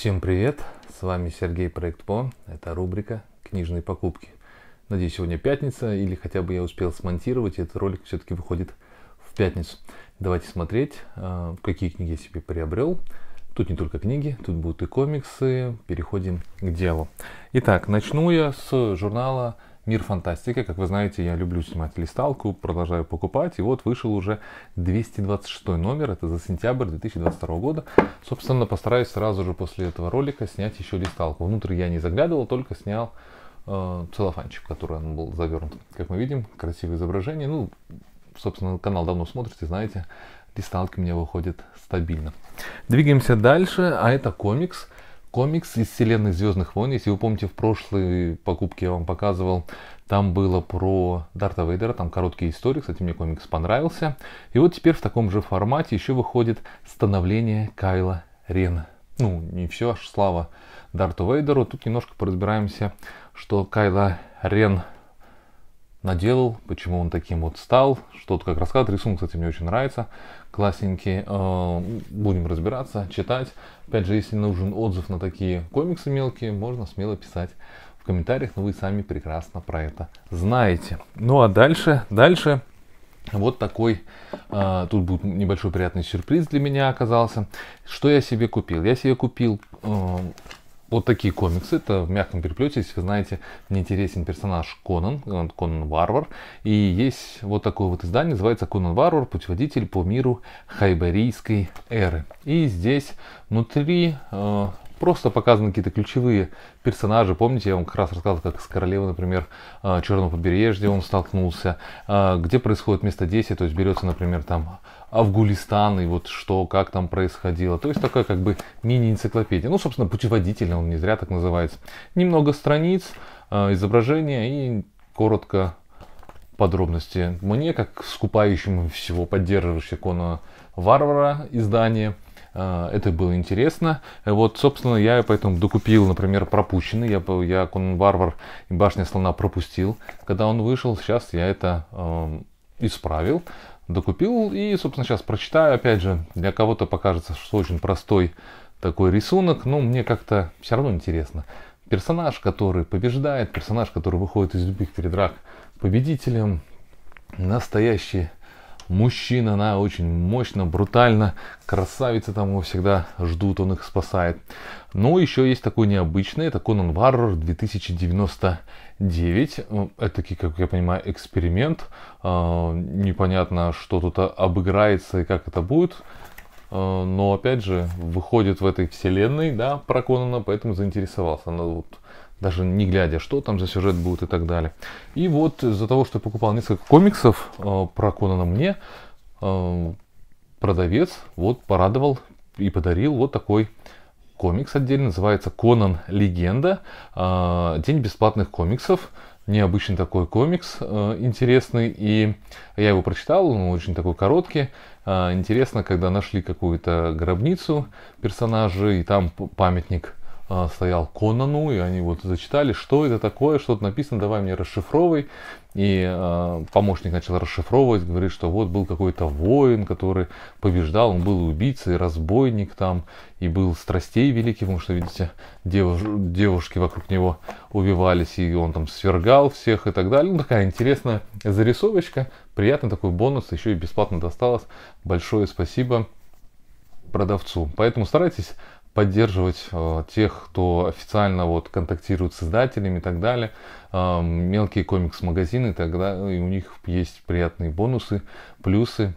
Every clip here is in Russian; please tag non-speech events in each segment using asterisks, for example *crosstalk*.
Всем привет! С вами Сергей Проектпо. Это рубрика «Книжные покупки». Надеюсь, сегодня пятница, или хотя бы я успел смонтировать, и этот ролик все-таки выходит в пятницу. Давайте смотреть, а, какие книги я себе приобрел. Тут не только книги, тут будут и комиксы. Переходим к делу. Итак, начну я с журнала мир фантастики. Как вы знаете, я люблю снимать листалку, продолжаю покупать. И вот вышел уже 226 номер, это за сентябрь 2022 года. Собственно, постараюсь сразу же после этого ролика снять еще листалку. Внутрь я не заглядывал, только снял э, целлофанчик, в который он был завернут. Как мы видим, красивое изображение. Ну, собственно, канал давно смотрите, знаете, листалки у меня выходят стабильно. Двигаемся дальше, а это комикс комикс из вселенной Звездных войн. Если вы помните, в прошлой покупке я вам показывал, там было про Дарта Вейдера, там короткие истории, кстати, мне комикс понравился. И вот теперь в таком же формате еще выходит становление Кайла Рена. Ну, не все, аж слава Дарту Вейдеру. Тут немножко поразбираемся, что Кайла Рен наделал, почему он таким вот стал, что-то как рассказывает. Рисунок, кстати, мне очень нравится, классненький. Э, будем разбираться, читать. Опять же, если нужен отзыв на такие комиксы мелкие, можно смело писать в комментариях, но вы сами прекрасно про это знаете. Ну а дальше, дальше вот такой, э, тут будет небольшой приятный сюрприз для меня оказался. Что я себе купил? Я себе купил э, вот такие комиксы. Это в мягком переплете, если вы знаете, мне интересен персонаж Конан, Конан Варвар. И есть вот такое вот издание, называется Конан Варвар, путеводитель по миру хайберийской эры. И здесь внутри э, Просто показаны какие-то ключевые персонажи. Помните, я вам как раз рассказывал, как с королевой, например, а, Черного побережья он столкнулся, а, где происходит место действия, то есть берется, например, там Афгулистан и вот что, как там происходило. То есть такая как бы мини-энциклопедия. Ну, собственно, путеводитель, он не зря так называется. Немного страниц, а, изображения и коротко подробности. Мне, как скупающему всего поддерживающего кона варвара издание, а, это было интересно. Вот, собственно, я поэтому докупил, например, пропущенный. Я, я Конан Варвар и Башня Слона пропустил, когда он вышел. Сейчас я это эм, исправил, докупил. И, собственно, сейчас прочитаю. Опять же, для кого-то покажется, что очень простой такой рисунок. Но мне как-то все равно интересно. Персонаж, который побеждает, персонаж, который выходит из любых передрак победителем. Настоящий Мужчина, она очень мощно, брутально, красавица, там его всегда ждут, он их спасает. Но ну, еще есть такой необычный, это Conan Warrior 2099. Это, как я понимаю, эксперимент. А, непонятно, что тут обыграется и как это будет. А, но опять же, выходит в этой вселенной, да, про Конана, поэтому заинтересовался. Она вот даже не глядя, что там за сюжет будет и так далее. И вот из-за того, что я покупал несколько комиксов э, про Конана мне, э, продавец вот порадовал и подарил вот такой комикс отдельно, называется «Конан. Легенда. Э, день бесплатных комиксов». Необычный такой комикс, э, интересный, и я его прочитал, он очень такой короткий. Э, интересно, когда нашли какую-то гробницу персонажа, и там памятник – а, стоял Конану, и они вот зачитали, что это такое, что-то написано, давай мне расшифровывай. И э, помощник начал расшифровывать, говорит, что вот был какой-то воин, который побеждал, он был убийцей, разбойник там, и был страстей великий, потому что, видите, девуш, девушки вокруг него убивались, и он там свергал всех и так далее. Ну, такая интересная зарисовочка, приятный такой бонус, еще и бесплатно досталось. Большое спасибо продавцу. Поэтому старайтесь поддерживать э, тех, кто официально вот контактирует с издателями и так далее, э, мелкие комикс-магазины, тогда и у них есть приятные бонусы, плюсы.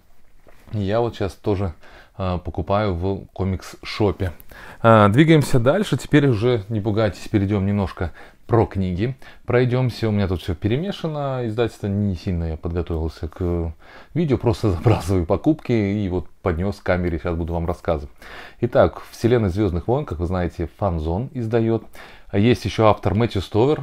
Я вот сейчас тоже э, покупаю в комикс-шопе. Э, двигаемся дальше. Теперь уже, не пугайтесь, перейдем немножко про книги пройдемся. У меня тут все перемешано. Издательство не сильно я подготовился к видео. Просто *laughs* забрасываю покупки и вот поднес к камере. Сейчас буду вам рассказывать. Итак, вселенная Звездных войн, как вы знаете, Фанзон издает. А есть еще автор Мэтью Стовер,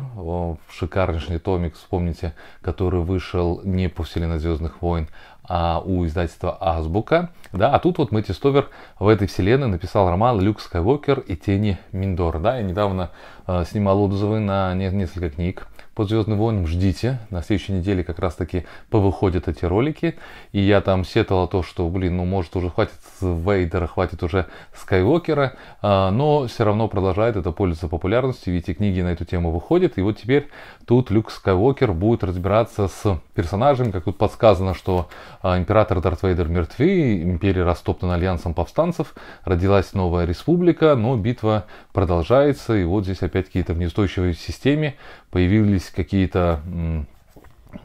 шикарнейший томик, вспомните, который вышел не по вселенной Звездных войн, а, у издательства Азбука. Да, а тут вот Мэтти Стовер в этой вселенной написал роман «Люк Скайуокер и тени Миндор, Да, я недавно э, снимал отзывы на несколько книг по Звездным войнам ждите. На следующей неделе как раз таки повыходят эти ролики. И я там сетовал то, что, блин, ну может уже хватит Вейдера, хватит уже Скайуокера. А, но все равно продолжает это пользоваться популярностью, видите, книги на эту тему выходят. И вот теперь тут Люк Скайуокер будет разбираться с персонажами, Как тут подсказано, что а, император Дарт Вейдер мертвы, империя растоптана альянсом повстанцев, родилась новая республика, но битва продолжается. И вот здесь опять какие-то в нестойчивой системе появились готовились какие-то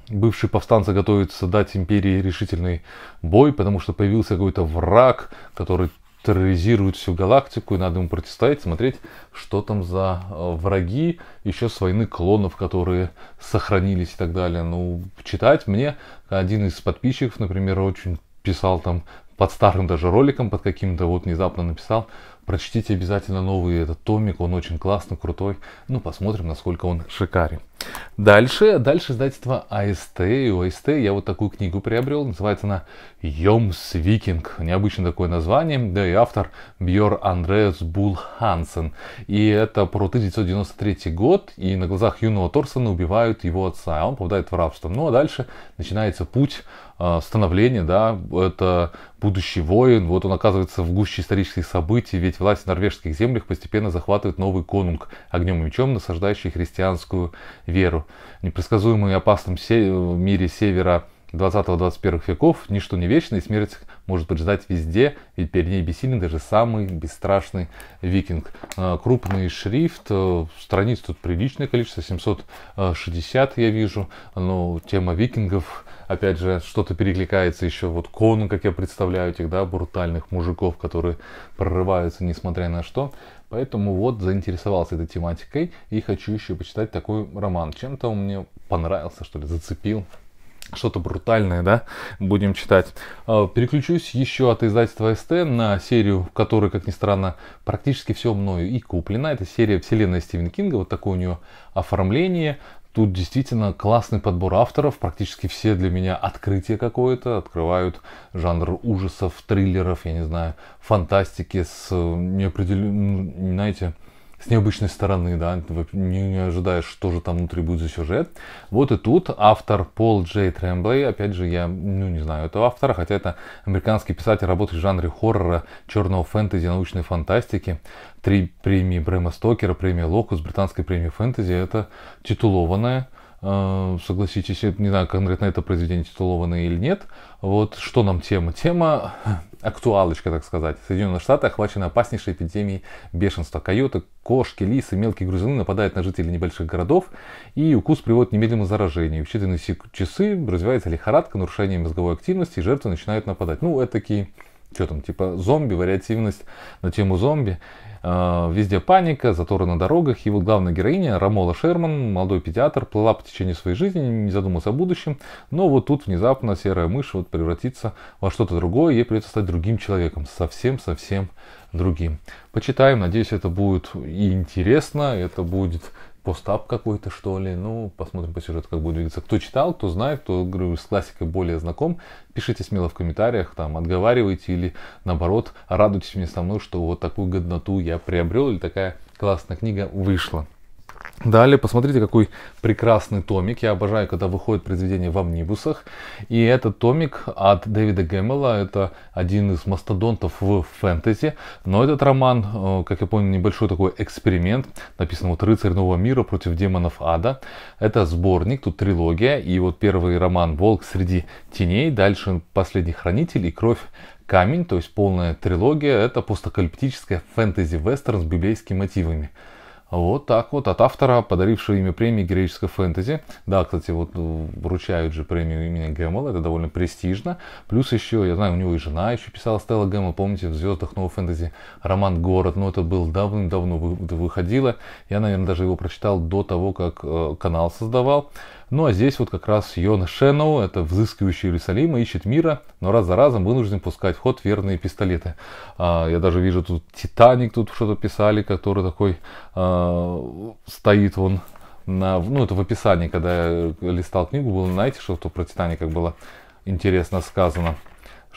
бывшие повстанцы готовятся дать империи решительный бой, потому что появился какой-то враг, который терроризирует всю галактику, и надо ему противостоять, смотреть, что там за э, враги, еще с войны клонов, которые сохранились и так далее. Ну, читать мне один из подписчиков, например, очень писал там под старым даже роликом, под каким-то вот внезапно написал, прочтите обязательно новый этот томик, он очень классный, крутой, ну посмотрим, насколько он шикарен. Дальше, дальше издательство АСТ. И у АСТ я вот такую книгу приобрел. Называется она «Йомс Викинг». Необычное такое название. Да и автор Бьор Андреас Бул Хансен. И это про 1993 год. И на глазах юного Торсона убивают его отца. А он попадает в рабство. Ну а дальше начинается путь а, становление, да, это будущий воин, вот он оказывается в гуще исторических событий, ведь власть в норвежских землях постепенно захватывает новый конунг огнем и мечом, насаждающий христианскую веру. Непредсказуемый и опасным се... мире севера 20-21 веков ничто не вечно, и смерть может поджидать везде, ведь перед ней бессилен даже самый бесстрашный викинг. А, крупный шрифт, э, страниц тут приличное количество, 760 я вижу, но тема викингов опять же, что-то перекликается еще. Вот кон, как я представляю этих, да, брутальных мужиков, которые прорываются несмотря на что. Поэтому вот заинтересовался этой тематикой и хочу еще почитать такой роман. Чем-то он мне понравился, что ли, зацепил. Что-то брутальное, да? Будем читать. А, переключусь еще от издательства СТ на серию, которая, как ни странно, практически все мною и куплена. Это серия вселенной Стивен Кинга». Вот такое у нее оформление. Тут действительно классный подбор авторов, практически все для меня открытие какое-то, открывают жанр ужасов, триллеров, я не знаю, фантастики с э, неопределенным, ну, знаете, с необычной стороны, да, не ожидаешь, что же там внутри будет за сюжет. Вот и тут автор Пол Джей Трэмблей, опять же, я, ну, не знаю этого автора, хотя это американский писатель, работает в жанре хоррора, черного фэнтези, научной фантастики. Три премии Брэма Стокера, премия Локус, британской премии фэнтези, это титулованная Э, согласитесь, не знаю, конкретно это произведение титулованное или нет. Вот что нам тема? Тема *clears throat* актуалочка, так сказать. Соединенные Штаты охвачены опаснейшей эпидемией бешенства. Койоты, кошки, лисы, мелкие грызуны нападают на жителей небольших городов, и укус приводит к немедленному заражению. В считанные часы развивается лихорадка, нарушение мозговой активности, и жертвы начинают нападать. Ну, это такие что там, типа зомби, вариативность на тему зомби. А, везде паника, заторы на дорогах. И вот главная героиня, Рамола Шерман, молодой педиатр, плыла по течению своей жизни, не задумывалась о будущем. Но вот тут внезапно серая мышь вот превратится во что-то другое, ей придется стать другим человеком, совсем-совсем другим. Почитаем, надеюсь, это будет и интересно, это будет постап какой-то, что ли. Ну, посмотрим по сюжету, как будет двигаться. Кто читал, кто знает, кто, говорю, с классикой более знаком, пишите смело в комментариях, там, отговаривайте или, наоборот, радуйтесь мне со мной, что вот такую годноту я приобрел или такая классная книга вышла. Далее, посмотрите, какой прекрасный томик. Я обожаю, когда выходит произведение в амнибусах. И этот томик от Дэвида Гэммела. Это один из мастодонтов в фэнтези. Но этот роман, э, как я понял, небольшой такой эксперимент. Написан вот «Рыцарь нового мира против демонов ада». Это сборник, тут трилогия. И вот первый роман «Волк среди теней». Дальше «Последний хранитель» и «Кровь камень». То есть полная трилогия. Это постакалиптическая фэнтези-вестерн с библейскими мотивами. Вот так вот, от автора, подарившего имя премии «Героическое фэнтези». Да, кстати, вот э, вручают же премию имени Гэммела, это довольно престижно. Плюс еще, я знаю, у него и жена еще писала Стелла Гэммел, помните, в «Звездах нового фэнтези» роман «Город», но это был давным-давно выходило. Я, наверное, даже его прочитал до того, как э, канал создавал. Ну а здесь вот как раз Йон Шенноу, это взыскивающий Иерусалима, ищет мира, но раз за разом вынужден пускать в ход верные пистолеты. А, я даже вижу тут Титаник, тут что-то писали, который такой а, стоит он на, ну это в описании, когда я листал книгу, было знаете, что-то про Титаник как было интересно сказано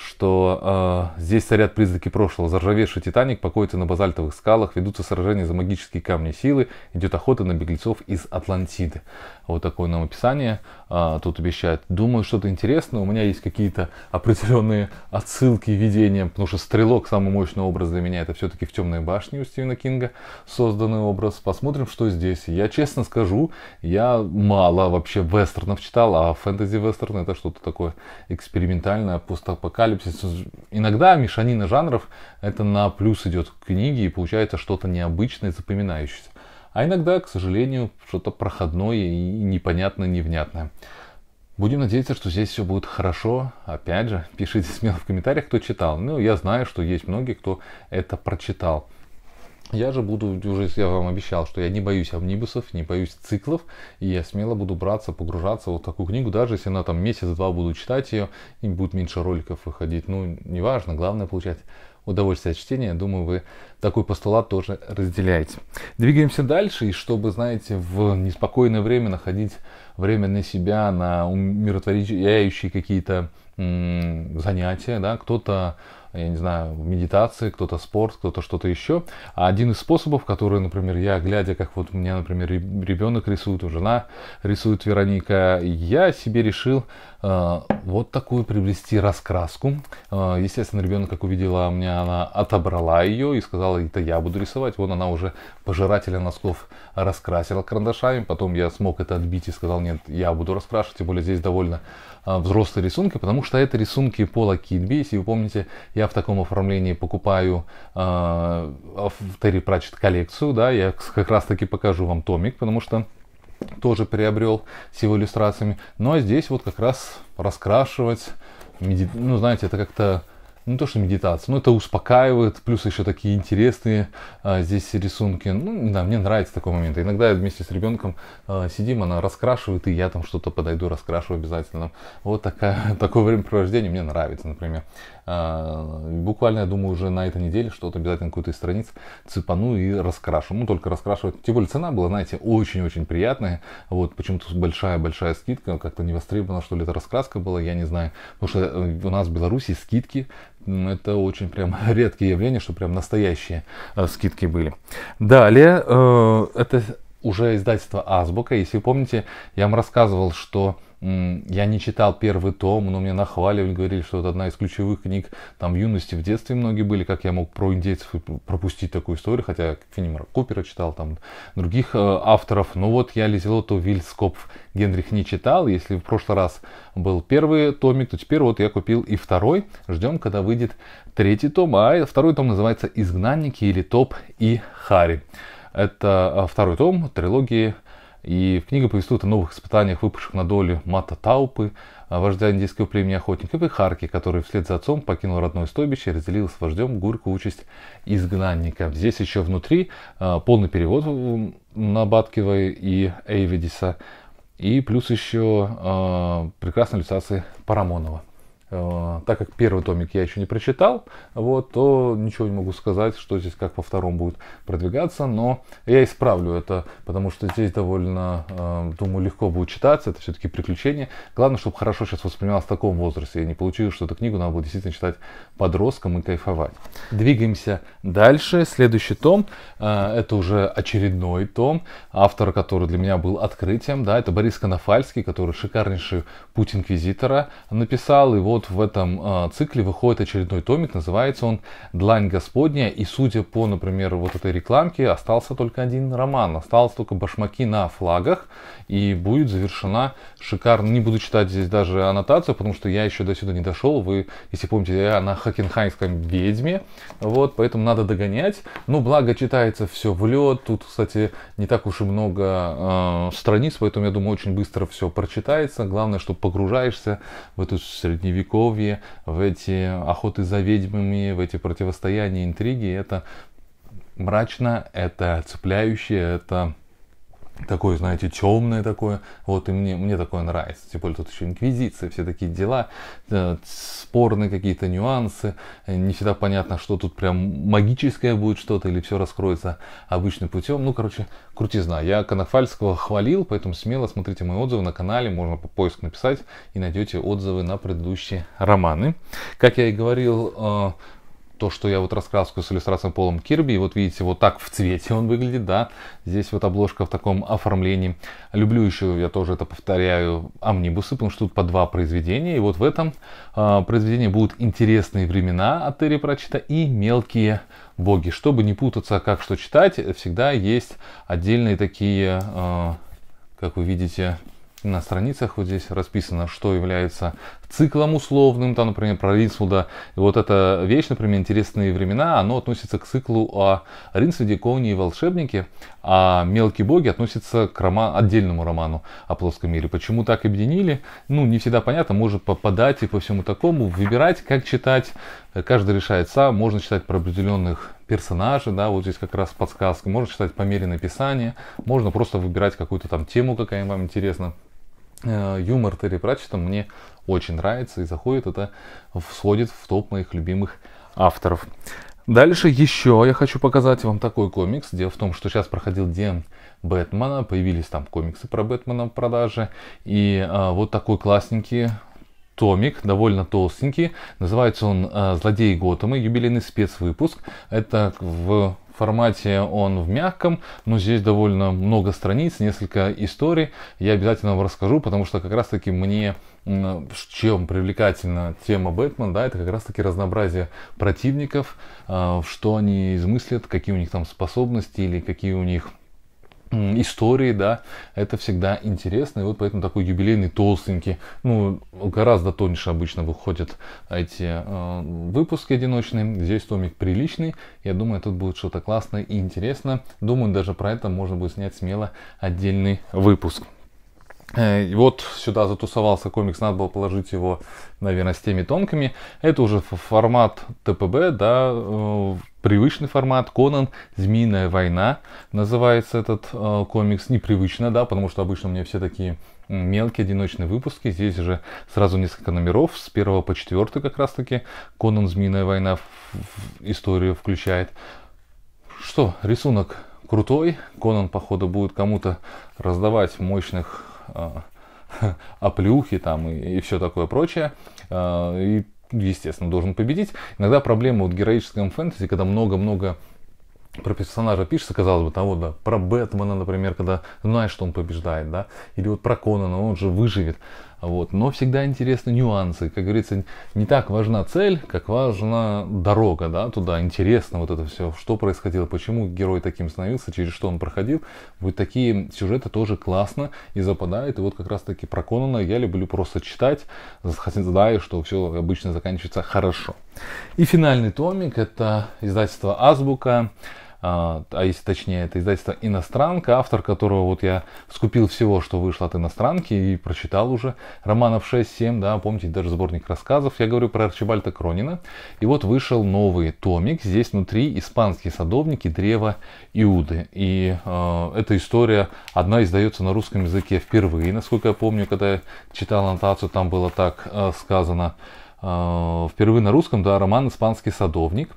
что э, здесь царят признаки прошлого. Заржавевший Титаник покоится на базальтовых скалах, ведутся сражения за магические камни силы, идет охота на беглецов из Атлантиды. Вот такое нам описание э, тут обещает. Думаю, что-то интересное. У меня есть какие-то определенные отсылки, видения, потому что Стрелок, самый мощный образ для меня, это все-таки в Темной башне у Стивена Кинга созданный образ. Посмотрим, что здесь. Я честно скажу, я мало вообще вестернов читал, а фэнтези-вестерн это что-то такое экспериментальное, постапокалипсис апокалипсис. Иногда мешанина жанров это на плюс идет к книге и получается что-то необычное, запоминающееся. А иногда, к сожалению, что-то проходное и непонятное, невнятное. Будем надеяться, что здесь все будет хорошо. Опять же, пишите смело в комментариях, кто читал. Ну, я знаю, что есть многие, кто это прочитал. Я же буду, уже я вам обещал, что я не боюсь амнибусов, не боюсь циклов, и я смело буду браться, погружаться в вот такую книгу, даже если она там месяц-два буду читать ее, и будет меньше роликов выходить. Ну, неважно, главное получать удовольствие от чтения. Думаю, вы такой постулат тоже разделяете. Двигаемся дальше, и чтобы, знаете, в неспокойное время находить время на себя, на умиротворяющие какие-то занятия, да, кто-то я не знаю, медитации, кто-то спорт, кто-то что-то еще. А один из способов, который, например, я, глядя, как вот у меня, например, ребенок рисует, жена рисует Вероника, я себе решил Э, вот такую приобрести раскраску. Э, естественно, ребенок, как увидела меня, она отобрала ее и сказала, это я буду рисовать. Вон она уже пожирателя носков раскрасила карандашами. Потом я смог это отбить и сказал, нет, я буду раскрашивать. Тем более здесь довольно э, взрослые рисунки, потому что это рисунки Пола Кидби. Если вы помните, я в таком оформлении покупаю э, в Терри Пратчет коллекцию. Да, я как раз таки покажу вам томик, потому что тоже приобрел с его иллюстрациями. Но здесь вот как раз раскрашивать, меди... ну, знаете, это как-то ну, не то что медитация, но это успокаивает, плюс еще такие интересные а, здесь рисунки. Ну, да, мне нравится такой момент. Иногда вместе с ребенком а, сидим, она раскрашивает, и я там что-то подойду, раскрашиваю обязательно. Вот такая, *laughs* такое времяпровождение мне нравится, например. А, буквально, я думаю, уже на этой неделе что-то обязательно какую-то из страниц цепану и раскрашу. Ну, только раскрашивать. Тем более цена была, знаете, очень-очень приятная. Вот почему-то большая-большая скидка. Как-то не востребована, что ли, эта раскраска была, я не знаю. Потому что э, у нас в Беларуси скидки это очень прям *laughs* редкие явления, что прям настоящие э, скидки были. Далее, э, это уже издательство Азбука. Если вы помните, я вам рассказывал, что я не читал первый том, но мне нахваливали, говорили, что это одна из ключевых книг там юности в детстве многие были, как я мог про индейцев пропустить такую историю, хотя Фенимора Купера читал, там других э, авторов. Но вот я Лизелоту Вильскопф Генрих не читал, если в прошлый раз был первый томик, то теперь вот я купил и второй, ждем, когда выйдет третий том, а второй том называется «Изгнанники» или «Топ и Хари». Это э, второй том трилогии и книга повествует о новых испытаниях, выпавших на долю Мата Таупы, э, вождя индийского племени охотников, и Харки, который вслед за отцом покинул родное стойбище и разделил с вождем горькую участь изгнанника. Здесь еще внутри э, полный перевод на баткивой и Эйведиса, и плюс еще э, прекрасные иллюстрации Парамонова. Э, так как первый томик я еще не прочитал, вот, то ничего не могу сказать, что здесь как по второму будет продвигаться, но я исправлю это, потому что здесь довольно, э, думаю, легко будет читаться, это все-таки приключения. Главное, чтобы хорошо сейчас воспринималось в таком возрасте, я не получилось, что эту книгу надо было действительно читать подросткам и кайфовать. Двигаемся дальше, следующий том, э, это уже очередной том, автора, который для меня был открытием, да, это Борис Конофальский, который шикарнейший «Путь инквизитора» написал, его вот в этом а, цикле выходит очередной томик, называется он «Длань Господня», и судя по, например, вот этой рекламке, остался только один роман, осталось только «Башмаки на флагах», и будет завершена шикарно, не буду читать здесь даже аннотацию, потому что я еще до сюда не дошел, вы, если помните, я на Хакенхайнском ведьме, вот, поэтому надо догонять, ну, благо читается все в лед, тут, кстати, не так уж и много э, страниц, поэтому, я думаю, очень быстро все прочитается, главное, чтобы погружаешься в эту средневековую средневековье, в эти охоты за ведьмами, в эти противостояния, интриги. Это мрачно, это цепляюще, это такое, знаете, темное такое, вот, и мне, мне такое нравится, тем более тут еще инквизиция, все такие дела, э, спорные какие-то нюансы, э, не всегда понятно, что тут прям магическое будет что-то, или все раскроется обычным путем, ну, короче, крутизна. Я Конофальского хвалил, поэтому смело смотрите мои отзывы на канале, можно по поиск написать и найдете отзывы на предыдущие романы. Как я и говорил, э, то, что я вот раскраску с иллюстрацией Полом Кирби, и вот видите, вот так в цвете он выглядит, да, здесь вот обложка в таком оформлении. Люблю еще, я тоже это повторяю, амнибусы, потому что тут по два произведения, и вот в этом э, произведении будут интересные времена от Терри Прачета и мелкие боги. Чтобы не путаться, как что читать, всегда есть отдельные такие, э, как вы видите, на страницах вот здесь расписано, что является циклом условным, там, например, про Ринсвуда. И вот эта вещь, например, «Интересные времена», оно относится к циклу о Ринсвуде, Коуне и волшебнике, а «Мелкие боги» относится к роман, отдельному роману о плоском мире. Почему так объединили? Ну, не всегда понятно, может попадать и по всему такому. Выбирать, как читать, э, каждый решает сам. Можно читать про определенных персонажей, да, вот здесь как раз подсказка. Можно читать по мере написания, можно просто выбирать какую-то там тему, какая вам интересна. Э, юмор Терри Пратчета мне очень нравится и заходит это, входит в топ моих любимых авторов. Дальше еще я хочу показать вам такой комикс. Дело в том, что сейчас проходил день Бэтмена, появились там комиксы про Бэтмена в продаже. И а, вот такой классненький томик, довольно толстенький. Называется он э, «Злодей Готэма», юбилейный спецвыпуск. Это в формате он в мягком, но здесь довольно много страниц, несколько историй. Я обязательно вам расскажу, потому что как раз таки мне чем привлекательна тема Бэтмена, да, это как раз таки разнообразие противников, э, что они измыслят, какие у них там способности или какие у них истории, да, это всегда интересно, и вот поэтому такой юбилейный толстенький, ну, гораздо тоньше обычно выходят эти э, выпуски одиночные, здесь томик приличный, я думаю, тут будет что-то классное и интересно, думаю, даже про это можно будет снять смело отдельный выпуск. Э, и вот сюда затусовался комикс, надо было положить его, наверное, с теми тонками. Это уже формат ТПБ, да, э, привычный формат. Конан «Змеиная война» называется этот э, комикс. Непривычно, да, потому что обычно у меня все такие мелкие одиночные выпуски. Здесь же сразу несколько номеров, с первого по четвертый как раз-таки. Конан «Змеиная война» в, в историю включает. Что, рисунок крутой. Конан, походу, будет кому-то раздавать мощных а, *laughs* оплюхи там и, и все такое прочее. А, и, естественно, должен победить. Иногда проблема вот героическом фэнтези, когда много-много про персонажа пишется, казалось бы, того, да, про Бэтмена, например, когда знаешь, что он побеждает, да, или вот про Конана, он же выживет. Вот. Но всегда интересны нюансы. Как говорится, не так важна цель, как важна дорога да, туда. Интересно вот это все, что происходило, почему герой таким становился, через что он проходил. Вот такие сюжеты тоже классно и западают. И вот как раз таки про Конана я люблю просто читать, хотя знаю, что все обычно заканчивается хорошо. И финальный томик, это издательство Азбука. А, а если точнее, это издательство «Иностранка», автор которого вот я скупил всего, что вышло от «Иностранки» и прочитал уже романов 6-7, да, помните, даже сборник рассказов, я говорю про Арчибальда Кронина. И вот вышел новый томик, здесь внутри «Испанские садовники. Древо Иуды». И э, эта история, одна издается на русском языке впервые, насколько я помню, когда я читал аннотацию, там было так э, сказано, э, впервые на русском, да, роман «Испанский садовник».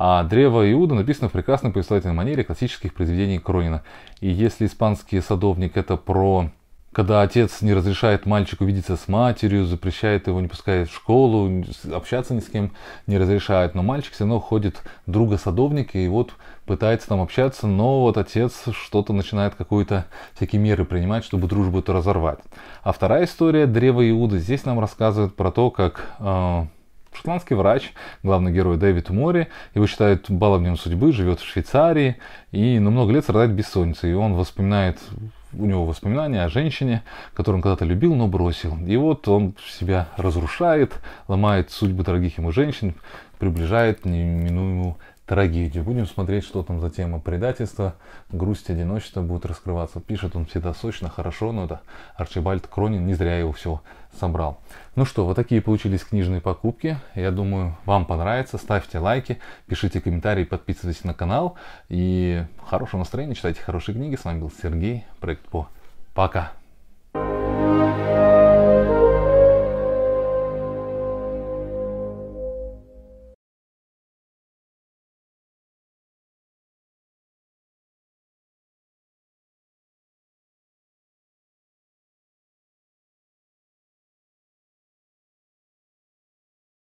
А «Древо Иуда» написано в прекрасной повествовательной манере классических произведений Кронина. И если испанский садовник – это про когда отец не разрешает мальчику видеться с матерью, запрещает его, не пускает в школу, общаться ни с кем не разрешает. Но мальчик все равно ходит друга садовника и вот пытается там общаться, но вот отец что-то начинает какую-то всякие меры принимать, чтобы дружбу эту разорвать. А вторая история «Древо Иуды" здесь нам рассказывает про то, как э, Шотландский врач, главный герой Дэвид Мори, его считают баловнем судьбы, живет в Швейцарии и на много лет страдает бессонницей. И он воспоминает у него воспоминания о женщине, которую он когда-то любил, но бросил. И вот он себя разрушает, ломает судьбы дорогих ему женщин, приближает неминуемую трагедию. Будем смотреть, что там за тема предательства, грусть, одиночество будут раскрываться. Пишет он всегда сочно, хорошо, но это Арчибальд Кронин, не зря его все собрал. Ну что, вот такие получились книжные покупки. Я думаю, вам понравится. Ставьте лайки, пишите комментарии, подписывайтесь на канал. И хорошего настроения, читайте хорошие книги. С вами был Сергей, проект По. Пока!